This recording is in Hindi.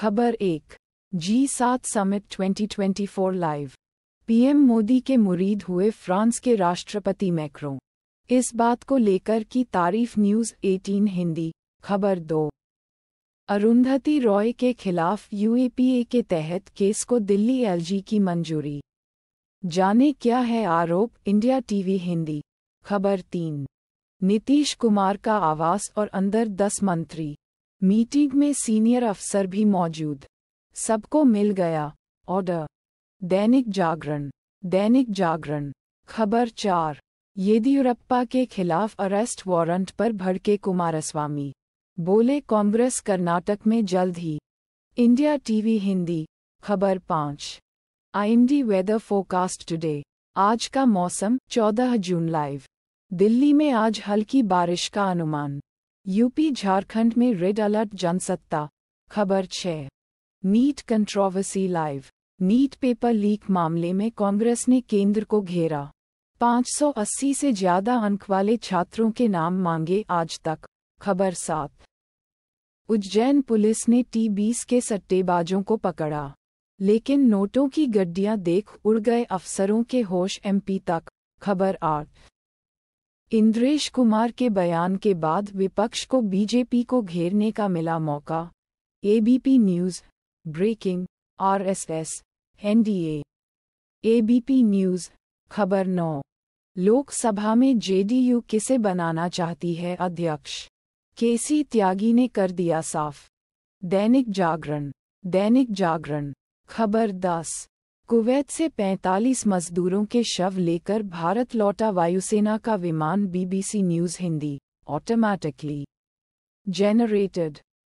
खबर एक जी सात समिट 2024 लाइव पीएम मोदी के मुरीद हुए फ्रांस के राष्ट्रपति मैक्रो इस बात को लेकर की तारीफ न्यूज़ 18 हिंदी खबर दो अरुंधति रॉय के खिलाफ यूएपीए के तहत केस को दिल्ली एलजी की मंजूरी जाने क्या है आरोप इंडिया टीवी हिंदी खबर तीन नीतीश कुमार का आवास और अंदर दस मंत्री मीटिंग में सीनियर अफसर भी मौजूद सबको मिल गया ऑर्डर दैनिक जागरण दैनिक जागरण खबर चार येदियुरप्पा के खिलाफ अरेस्ट वारंट पर भड़के कुमारस्वामी बोले कांग्रेस कर्नाटक में जल्द ही इंडिया टीवी हिंदी खबर पाँच आईएमडी वेदर फोकास्ट टुडे आज का मौसम 14 जून लाइव दिल्ली में आज हल्की बारिश का अनुमान यूपी झारखंड में रेड अलर्ट जनसत्ता खबर छः NEET controversy live NEET paper leak मामले में कांग्रेस ने केंद्र को घेरा 580 से ज्यादा अंक वाले छात्रों के नाम मांगे आज तक खबर सात उज्जैन पुलिस ने टी बीस के सट्टेबाजों को पकड़ा लेकिन नोटों की गड्डियां देख उड़ गए अफसरों के होश एमपी तक खबर आठ इंद्रेश कुमार के बयान के बाद विपक्ष को बीजेपी को घेरने का मिला मौका ABP news breaking RSS NDA ABP news खबर नौ लोकसभा में जेडीयू किसे बनाना चाहती है अध्यक्ष केसी त्यागी ने कर दिया साफ दैनिक जागरण दैनिक जागरण खबर दस कुवैत से 45 मजदूरों के शव लेकर भारत लौटा वायुसेना का विमान BBC news Hindi automatically generated